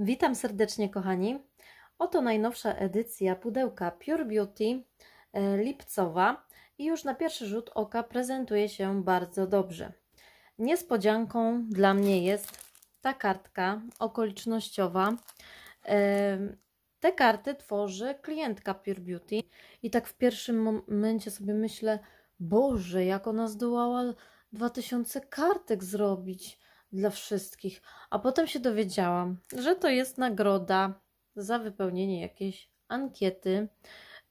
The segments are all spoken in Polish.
Witam serdecznie, kochani. Oto najnowsza edycja pudełka Pure Beauty e, lipcowa i już na pierwszy rzut oka prezentuje się bardzo dobrze. Niespodzianką dla mnie jest ta kartka okolicznościowa. E, te karty tworzy klientka Pure Beauty i tak w pierwszym momencie sobie myślę, Boże, jak ona zdołała 2000 kartek zrobić dla wszystkich. A potem się dowiedziałam, że to jest nagroda za wypełnienie jakiejś ankiety.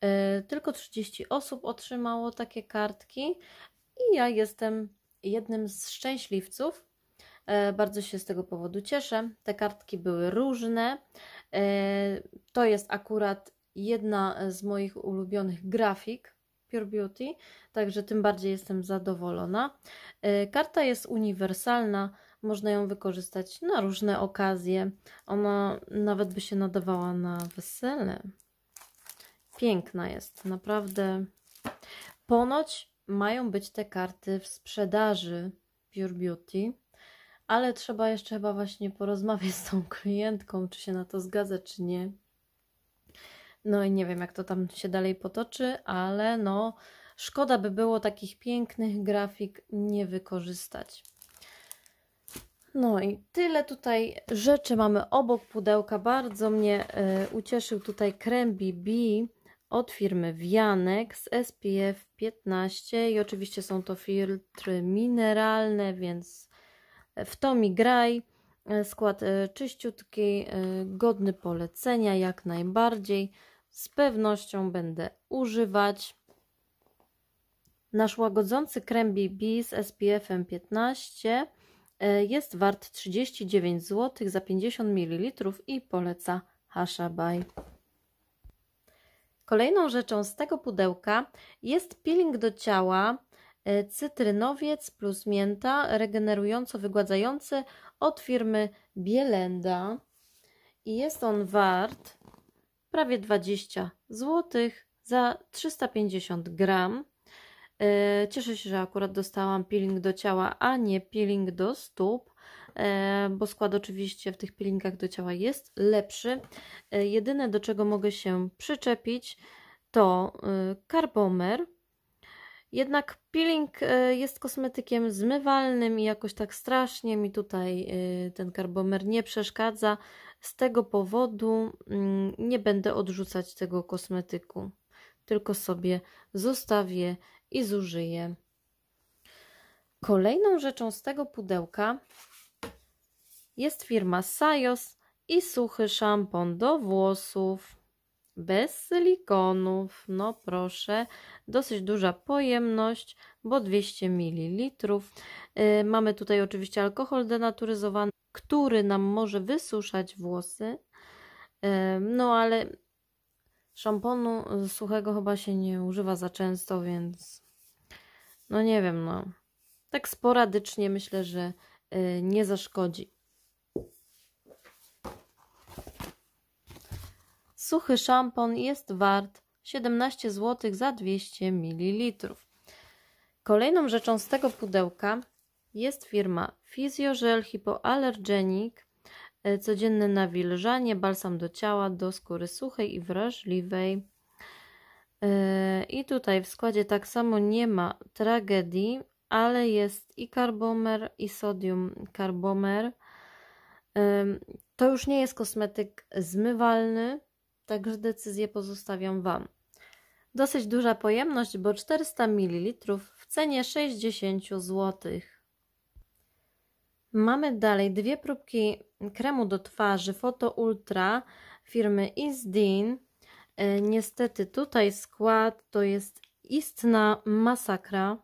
E, tylko 30 osób otrzymało takie kartki i ja jestem jednym z szczęśliwców. E, bardzo się z tego powodu cieszę. Te kartki były różne. E, to jest akurat jedna z moich ulubionych grafik Pure Beauty, także tym bardziej jestem zadowolona. Karta jest uniwersalna można ją wykorzystać na różne okazje. Ona nawet by się nadawała na wesele. Piękna jest, naprawdę. Ponoć mają być te karty w sprzedaży Pure Beauty, ale trzeba jeszcze chyba właśnie porozmawiać z tą klientką, czy się na to zgadza, czy nie. No i nie wiem, jak to tam się dalej potoczy, ale no, szkoda by było takich pięknych grafik nie wykorzystać. No i tyle tutaj rzeczy mamy obok pudełka. Bardzo mnie y, ucieszył tutaj krem BB od firmy Wianek z SPF 15 i oczywiście są to filtry mineralne, więc w to mi graj. E, skład e, czyściutki, godny polecenia jak najbardziej. Z pewnością będę używać. Nasz łagodzący krem BB z SPF-em 15 E, jest wart 39 zł za 50 ml i poleca Hashabaj. Kolejną rzeczą z tego pudełka jest peeling do ciała e, cytrynowiec plus mięta regenerująco wygładzający od firmy Bielenda i jest on wart prawie 20 zł za 350 gram. E, cieszę się, że akurat dostałam peeling do ciała, a nie peeling do stóp, e, bo skład oczywiście w tych peelingach do ciała jest lepszy. E, jedyne do czego mogę się przyczepić to karbomer. Jednak peeling jest kosmetykiem zmywalnym i jakoś tak strasznie mi tutaj ten karbomer nie przeszkadza. Z tego powodu mm, nie będę odrzucać tego kosmetyku, tylko sobie zostawię i zużyję. Kolejną rzeczą z tego pudełka jest firma Sajos i suchy szampon do włosów bez silikonów. No proszę, dosyć duża pojemność, bo 200 ml. Yy, mamy tutaj oczywiście alkohol denaturyzowany, który nam może wysuszać włosy. Yy, no ale szamponu suchego chyba się nie używa za często, więc no nie wiem, no. Tak sporadycznie myślę, że yy, nie zaszkodzi. Suchy szampon jest wart 17 zł za 200 ml. Kolejną rzeczą z tego pudełka jest firma Physiogel Hypoallergenic y, codzienne nawilżanie, balsam do ciała, do skóry suchej i wrażliwej. Y, I tutaj w składzie tak samo nie ma tragedii, ale jest i karbomer, i sodium karbomer. Y, to już nie jest kosmetyk zmywalny, także decyzję pozostawiam Wam. Dosyć duża pojemność, bo 400 ml w cenie 60 zł. Mamy dalej dwie próbki kremu do twarzy Foto Ultra firmy Isdin E, niestety tutaj skład to jest istna masakra.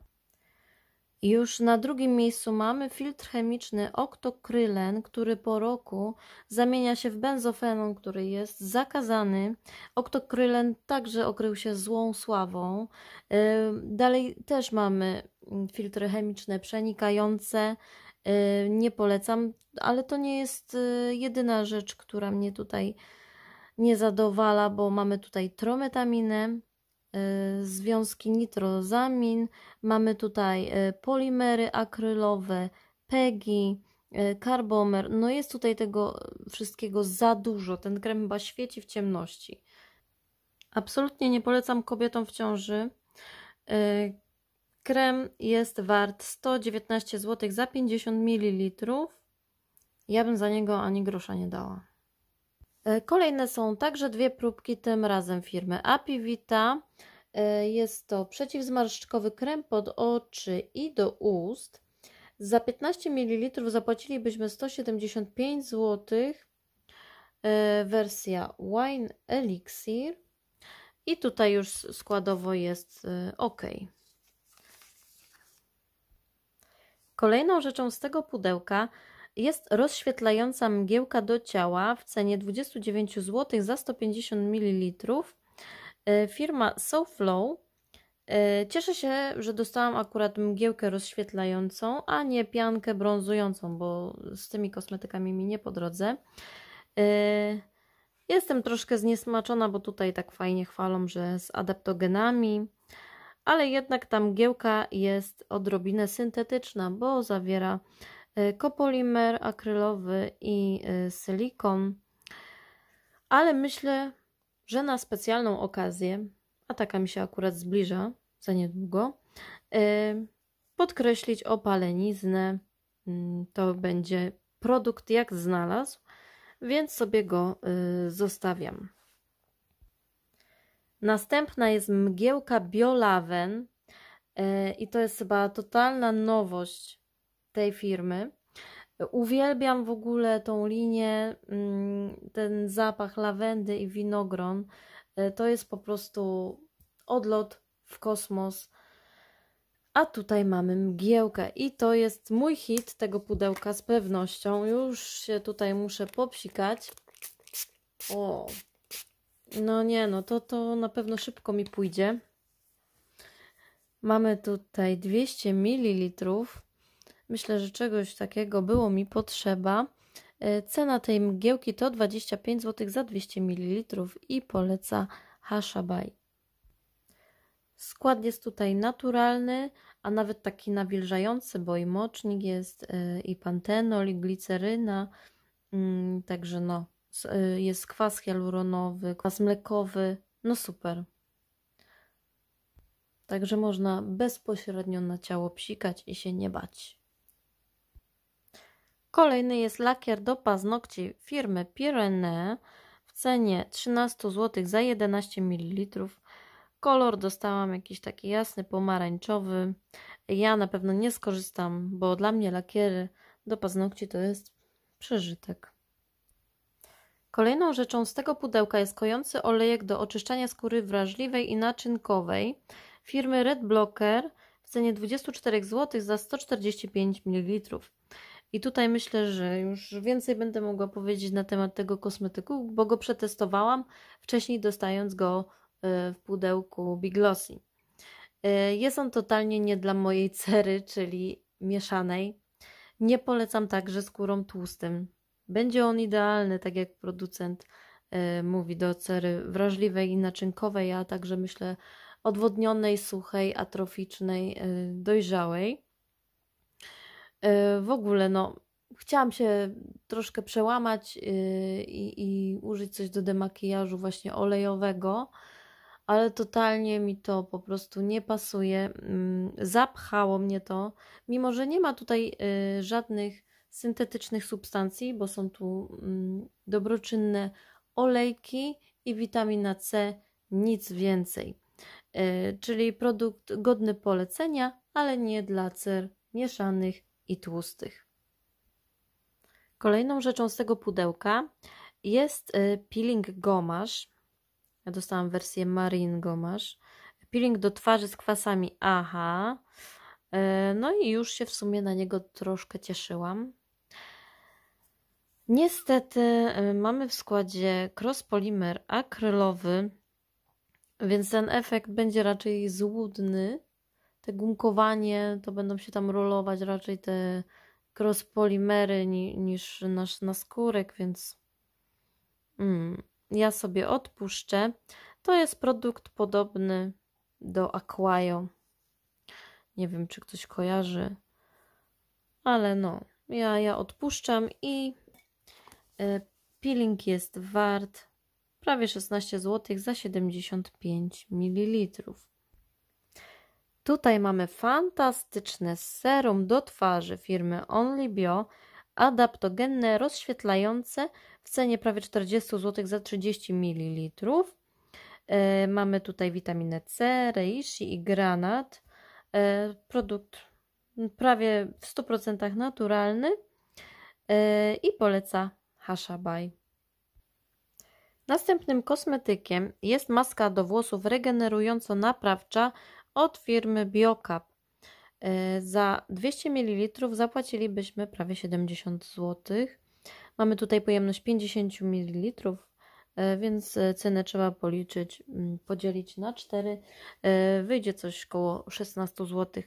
Już na drugim miejscu mamy filtr chemiczny oktokrylen, który po roku zamienia się w benzofenon, który jest zakazany. Oktokrylen także okrył się złą sławą. E, dalej też mamy mm, filtry chemiczne przenikające. E, nie polecam, ale to nie jest jedyna rzecz, która mnie tutaj nie zadowala, bo mamy tutaj trometaminę, y, związki nitrozamin, mamy tutaj y, polimery akrylowe, PEGI, y, karbomer. No jest tutaj tego wszystkiego za dużo. Ten krem chyba świeci w ciemności. Absolutnie nie polecam kobietom w ciąży. Krem jest wart 119 zł za 50 ml. Ja bym za niego ani grosza nie dała. E, kolejne są także dwie próbki, tym razem firmy Apivita. E, jest to przeciwzmarszczkowy krem pod oczy i do ust. Za 15 ml zapłacilibyśmy 175 zł. E, wersja Wine Elixir. I tutaj już składowo jest ok. Kolejną rzeczą z tego pudełka jest rozświetlająca mgiełka do ciała w cenie 29 zł za 150 ml. E, firma SoFlow. E, cieszę się, że dostałam akurat mgiełkę rozświetlającą, a nie piankę brązującą, bo z tymi kosmetykami mi nie po drodze. E, jestem troszkę zniesmaczona, bo tutaj tak fajnie chwalą, że z adaptogenami, ale jednak ta mgiełka jest odrobinę syntetyczna, bo zawiera Y, kopolimer akrylowy i y, silikon. Ale myślę, że na specjalną okazję, a taka mi się akurat zbliża za niedługo, y, podkreślić opaleniznę. Mm, to będzie produkt jak znalazł, więc sobie go zostawiam. Następna jest mgiełka Biolaven i to jest chyba totalna nowość tej firmy. Uwielbiam w ogóle tą linię, mm, ten zapach lawendy i winogron. E, to jest po prostu odlot w kosmos. A tutaj mamy mgiełkę i to jest mój hit tego pudełka z pewnością. Już się tutaj muszę popsikać. O, no nie, no to to na pewno szybko mi pójdzie. Mamy tutaj 200 ml. Myślę, że czegoś takiego było mi potrzeba. E, cena tej mgiełki to 25 zł za 200 ml i poleca Hashabaj. Skład jest tutaj naturalny, a nawet taki nawilżający, bo i mocznik jest, e, i pantenol, i gliceryna. Mm, także no, e, jest kwas hialuronowy, kwas mlekowy. No super. Także można bezpośrednio na ciało psikać i się nie bać. Kolejny jest lakier do paznokci firmy Pyrenee w cenie 13 zł za 11 ml. Kolor dostałam jakiś taki jasny, pomarańczowy. Ja na pewno nie skorzystam, bo dla mnie lakiery do paznokci to jest przeżytek. Kolejną rzeczą z tego pudełka jest kojący olejek do oczyszczania skóry wrażliwej i naczynkowej firmy Red Blocker w cenie 24 zł za 145 ml. I tutaj myślę, że już więcej będę mogła powiedzieć na temat tego kosmetyku, bo go przetestowałam wcześniej dostając go e, w pudełku Big Lossy. E, jest on totalnie nie dla mojej cery, czyli mieszanej. Nie polecam także skórą tłustym. Będzie on idealny, tak jak producent e, mówi, do cery wrażliwej i naczynkowej, a także myślę odwodnionej, suchej, atroficznej, dojrzałej. E, w ogóle no, chciałam się troszkę przełamać e, i, i użyć coś do demakijażu właśnie olejowego, ale totalnie mi to po prostu nie pasuje. Mm, zapchało mnie to, mimo że nie ma tutaj e, żadnych syntetycznych substancji, bo są tu mm, dobroczynne olejki i witamina C, nic więcej. Czyli produkt godny polecenia, ale nie dla cer mieszanych i tłustych. Kolejną rzeczą z tego pudełka jest y, peeling gomasz. Ja dostałam wersję Marine gomasz. Peeling do twarzy z kwasami AHA. Y, no i już się w sumie na niego troszkę cieszyłam. Niestety y, mamy w składzie cross-polimer akrylowy, więc ten efekt będzie raczej złudny te gumkowanie, to będą się tam rolować raczej te crosspolimery ni, niż nasz naskórek, więc mm, ja sobie odpuszczę. To jest produkt podobny do Aquaio. Nie wiem, czy ktoś kojarzy, ale no, ja, ja odpuszczam i e, peeling jest wart prawie 16 zł za 75 ml. Tutaj mamy fantastyczne serum do twarzy firmy Only Bio, adaptogenne, rozświetlające w cenie prawie 40 zł za 30 ml. E, mamy tutaj witaminę C, reishi i granat. E, produkt prawie w 100% naturalny e, i poleca Hashabaj. Następnym kosmetykiem jest maska do włosów regenerująco-naprawcza od firmy Biocap. E, za 200 ml zapłacilibyśmy prawie 70 zł. Mamy tutaj pojemność 50 ml, e, więc e, cenę trzeba policzyć, mm, podzielić na 4. Wyjdzie coś około 16 zł.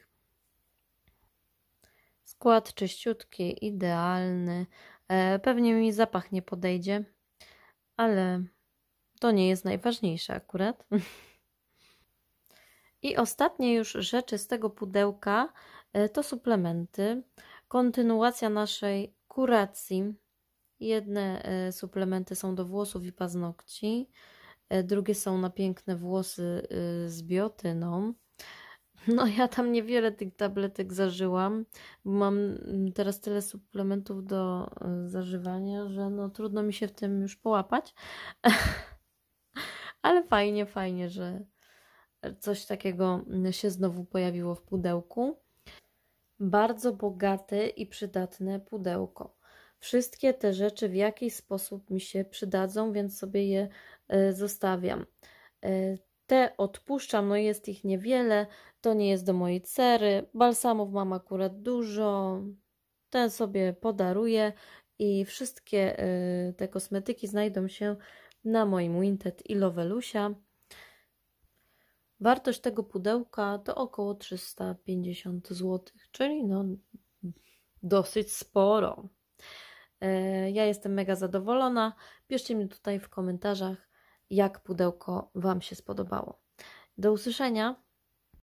Skład czyściutki, idealny. Pewnie mi zapach nie podejdzie, ale to nie jest najważniejsze akurat. I ostatnie już rzeczy z tego pudełka e, to suplementy. Kontynuacja naszej kuracji. Jedne e, suplementy są do włosów i paznokci, e, drugie są na piękne włosy z biotyną. No, ja tam niewiele tych tabletek zażyłam, bo mam mm, teraz tyle suplementów do zażywania, że no trudno mi się w tym już połapać. Ale fajnie, fajnie, że, Coś takiego się znowu pojawiło w pudełku. Bardzo bogate i przydatne pudełko. Wszystkie te rzeczy w jakiś sposób mi się przydadzą, więc sobie je e, zostawiam. E, te odpuszczam, no jest ich niewiele, to nie jest do mojej cery. Balsamów mam akurat dużo, ten sobie podaruję i wszystkie e, te kosmetyki znajdą się na moim Winted i Lovelusia. Wartość tego pudełka to około 350 zł, czyli no dosyć sporo. E, ja jestem mega zadowolona. Piszcie mi tutaj w komentarzach, jak pudełko Wam się spodobało. Do usłyszenia.